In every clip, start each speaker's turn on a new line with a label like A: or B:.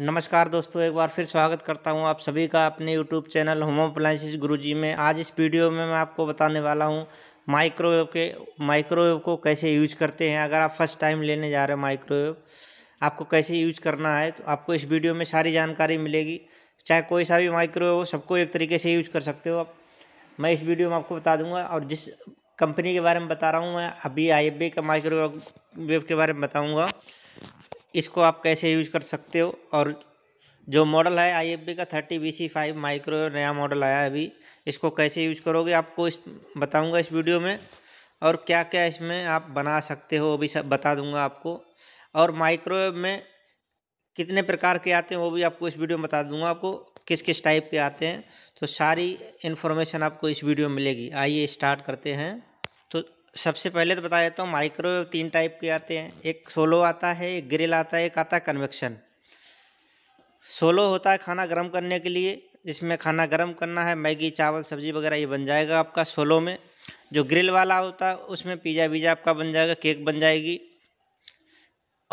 A: नमस्कार दोस्तों एक बार फिर स्वागत करता हूं आप सभी का अपने YouTube channel home appliances Guruji में आज इस वीडियो में मैं आपको बताने वाला हूं माइक्रोवेव के माइक्रोवेव को कैसे यूज करते हैं अगर आप फर्स्ट टाइम लेने जा रहे हैं माइक्रोवेव आपको कैसे यूज करना है तो आपको इस वीडियो में सारी जानकारी मिलेगी चाहे कोई सा भी माइक्रोवेव हो सबको एक तरीके से यूज कर सकते हो आप मैं इस वीडियो में आपको बता दूंगा और जिस कंपनी के बारे में बता रहा हूँ मैं अभी आई का माइक्रोवेव के बारे में बताऊँगा इसको आप कैसे यूज कर सकते हो और जो मॉडल है आई का thirty B C five micro नया मॉडल आया है अभी इसको कैसे यूज करोगे आपको इस बताऊंगा इस वीडियो में और क्या क्या इसमें आप बना सकते हो वो भी सब बता दूंगा आपको और माइक्रोवेव में कितने प्रकार के आते हैं वो भी आपको इस वीडियो में बता दूंगा आपको किस किस टाइप के आते हैं तो सारी इन्फॉर्मेशन आपको इस वीडियो में मिलेगी आइए स्टार्ट करते हैं सबसे पहले तो बता देता हूँ माइक्रोवेव तीन टाइप के आते हैं एक सोलो आता है एक ग्रिल आता है एक आता है कन्वेक्शन सोलो होता है खाना गर्म करने के लिए जिसमें खाना गर्म करना है मैगी चावल सब्जी वगैरह ये बन जाएगा आपका सोलो में जो ग्रिल वाला होता है उसमें पिज़्ज़ा वीज़ा आपका बन जाएगा केक बन जाएगी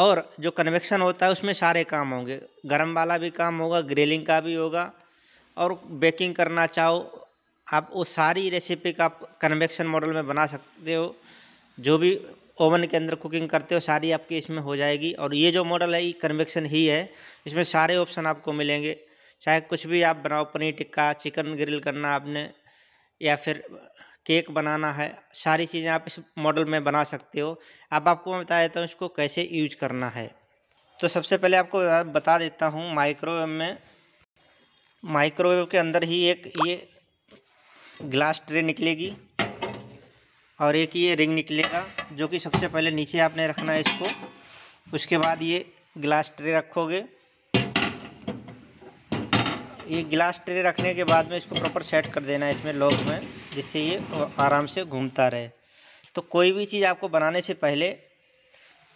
A: और जो कन्वेक्शन होता है उसमें सारे काम होंगे गर्म वाला भी काम होगा ग्रिलिंग का भी होगा और बेकिंग करना चाहो आप वो सारी रेसिपी का आप कन्वेक्शन मॉडल में बना सकते हो जो भी ओवन के अंदर कुकिंग करते हो सारी आपकी इसमें हो जाएगी और ये जो मॉडल है ये कन्वेक्शन ही है इसमें सारे ऑप्शन आपको मिलेंगे चाहे कुछ भी आप बनाओ पनीर टिक्का चिकन ग्रिल करना आपने या फिर केक बनाना है सारी चीज़ें आप इस मॉडल में बना सकते हो अब आपको मैं बता देता हूँ इसको कैसे यूज करना है तो सबसे पहले आपको बता देता हूँ माइक्रोवेव में माइक्रोवेव के अंदर ही एक ये ग्लास ट्रे निकलेगी और एक ये रिंग निकलेगा जो कि सबसे पहले नीचे आपने रखना है इसको उसके बाद ये ग्लास ट्रे रखोगे ये ग्लास ट्रे रखने के बाद में इसको प्रॉपर सेट कर देना है इसमें लॉक में जिससे ये आराम से घूमता रहे तो कोई भी चीज़ आपको बनाने से पहले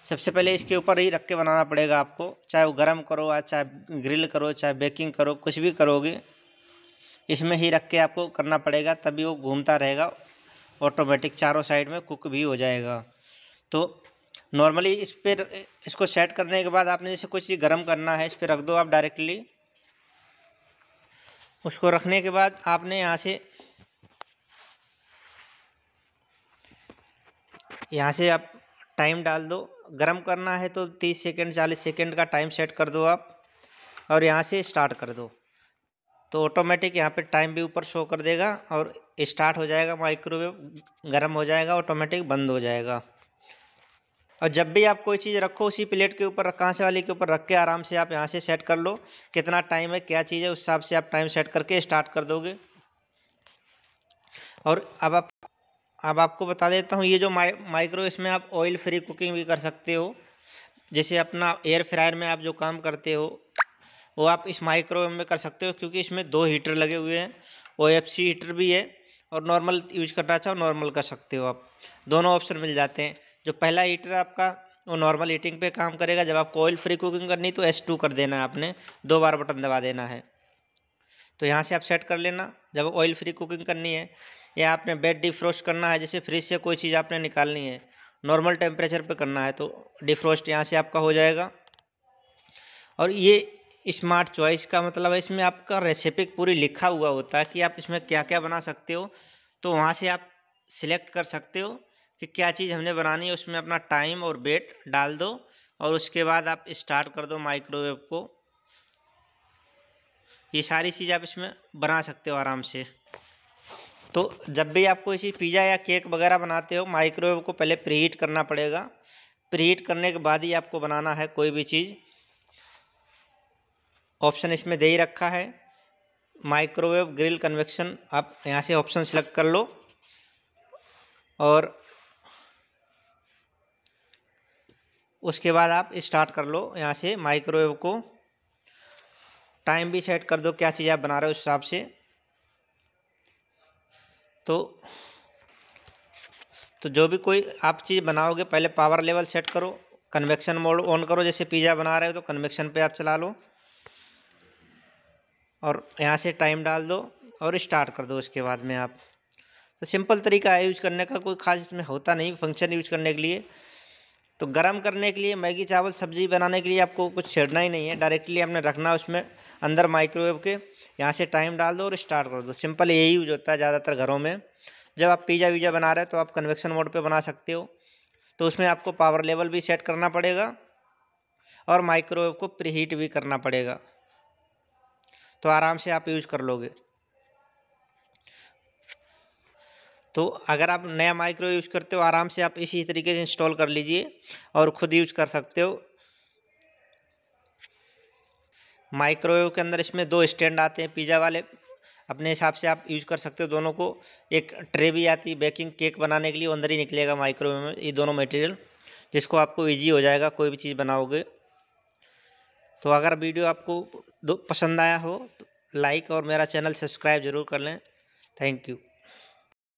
A: सबसे पहले इसके ऊपर ही रख के बनाना पड़ेगा आपको चाहे वो गर्म करो या चाहे ग्रिल करो चाहे बेकिंग करो कुछ भी करोगे इसमें ही रख के आपको करना पड़ेगा तभी वो घूमता रहेगा ऑटोमेटिक चारों साइड में कुक भी हो जाएगा तो नॉर्मली इस पर इसको सेट करने के बाद आपने जैसे कुछ गर्म करना है इस पर रख दो आप डायरेक्टली उसको रखने के बाद आपने यहाँ से यहाँ से आप टाइम डाल दो गर्म करना है तो तीस सेकेंड चालीस सेकेंड का टाइम सेट कर दो आप और यहाँ से स्टार्ट कर दो तो ऑटोमेटिक यहाँ पे टाइम भी ऊपर शो कर देगा और स्टार्ट हो जाएगा माइक्रोवेव गर्म हो जाएगा ऑटोमेटिक बंद हो जाएगा और जब भी आप कोई चीज़ रखो उसी प्लेट के ऊपर कांसे वाली के ऊपर रख के आराम से आप यहाँ से सेट कर लो कितना टाइम है क्या चीज़ है उस हिसाब से आप टाइम सेट करके स्टार्ट कर दोगे और अब आप अब आपको बता देता हूँ ये जो माइ माइक्रो इसमें आप ऑयल फ्री कुकिंग भी कर सकते हो जैसे अपना एयर फ्रायर में आप जो काम करते हो वो आप इस माइक्रोवेव में कर सकते हो क्योंकि इसमें दो हीटर लगे हुए हैं ओ एफ सी हीटर भी है और नॉर्मल यूज करना चाहो नॉर्मल कर सकते हो आप दोनों ऑप्शन मिल जाते हैं जो पहला हीटर आपका वो नॉर्मल हीटिंग पे काम करेगा जब आप कोयल फ्री कुकिंग करनी तो एस टू कर देना है आपने दो बार बटन दबा देना है तो यहाँ से आप सेट कर लेना जब ऑयल फ्री कुकिंग करनी है या आपने बेड डिफ्रोस्ट करना है जैसे फ्रिज से कोई चीज़ आपने निकालनी है नॉर्मल टेम्परेचर पे करना है तो डिफ्रोस्ट यहाँ से आपका हो जाएगा और ये स्मार्ट चॉइस का मतलब है इसमें आपका रेसिपी पूरी लिखा हुआ होता है कि आप इसमें क्या क्या बना सकते हो तो वहाँ से आप सिलेक्ट कर सकते हो कि क्या चीज़ हमने बनानी है उसमें अपना टाइम और वेट डाल दो और उसके बाद आप स्टार्ट कर दो माइक्रोवेव को ये सारी चीज़ आप इसमें बना सकते हो आराम से तो जब भी आपको इसी पिज़्ज़ा या केक वगैरह बनाते हो माइक्रोवेव को पहले प्रीहीट करना पड़ेगा प्रीहीट करने के बाद ही आपको बनाना है कोई भी चीज़ ऑप्शन इसमें दे ही रखा है माइक्रोवेव ग्रिल कन्वेक्शन आप यहाँ से ऑप्शन सेलेक्ट कर लो और उसके बाद आप स्टार्ट कर लो यहाँ से माइक्रोवेव को टाइम भी सेट कर दो क्या चीज़ आप बना रहे हो उस हिसाब से तो तो जो भी कोई आप चीज़ बनाओगे पहले पावर लेवल सेट करो कन्वेक्शन मोड ऑन करो जैसे पिज़्ज़ा बना रहे हो तो कन्वेक्शन पे आप चला लो और यहाँ से टाइम डाल दो और स्टार्ट कर दो उसके बाद में आप तो सिंपल तरीका है यूज़ करने का कोई खास इसमें होता नहीं फंक्शन यूज करने के लिए तो गर्म करने के लिए मैगी चावल सब्जी बनाने के लिए आपको कुछ छेड़ना ही नहीं है डायरेक्टली आपने रखना उसमें अंदर माइक्रोवेव के यहाँ से टाइम डाल दो और स्टार्ट कर दो सिंपल यही यूज होता है ज़्यादातर घरों में जब आप पिज़्ज़ा वीज़ा बना रहे हैं तो आप कन्वेक्शन मोड पर बना सकते हो तो उसमें आपको पावर लेवल भी सेट करना पड़ेगा और माइक्रोवेव को प्रीहीट हीट भी करना पड़ेगा तो आराम से आप यूज कर लोगे तो अगर आप नया माइक्रो यूज करते हो आराम से आप इसी तरीके से इंस्टॉल कर लीजिए और खुद यूज कर सकते हो माइक्रोवेव के अंदर इसमें दो स्टैंड आते हैं पिज़्ज़ा वाले अपने हिसाब से आप यूज कर सकते हो दोनों को एक ट्रे भी आती है बेकिंग केक बनाने के लिए अंदर ही निकलेगा माइक्रोवेव में ये दोनों मटेरियल जिसको आपको इजी हो जाएगा कोई भी चीज़ बनाओगे तो अगर वीडियो आपको पसंद आया हो तो लाइक और मेरा चैनल सब्सक्राइब जरूर कर लें थैंक यू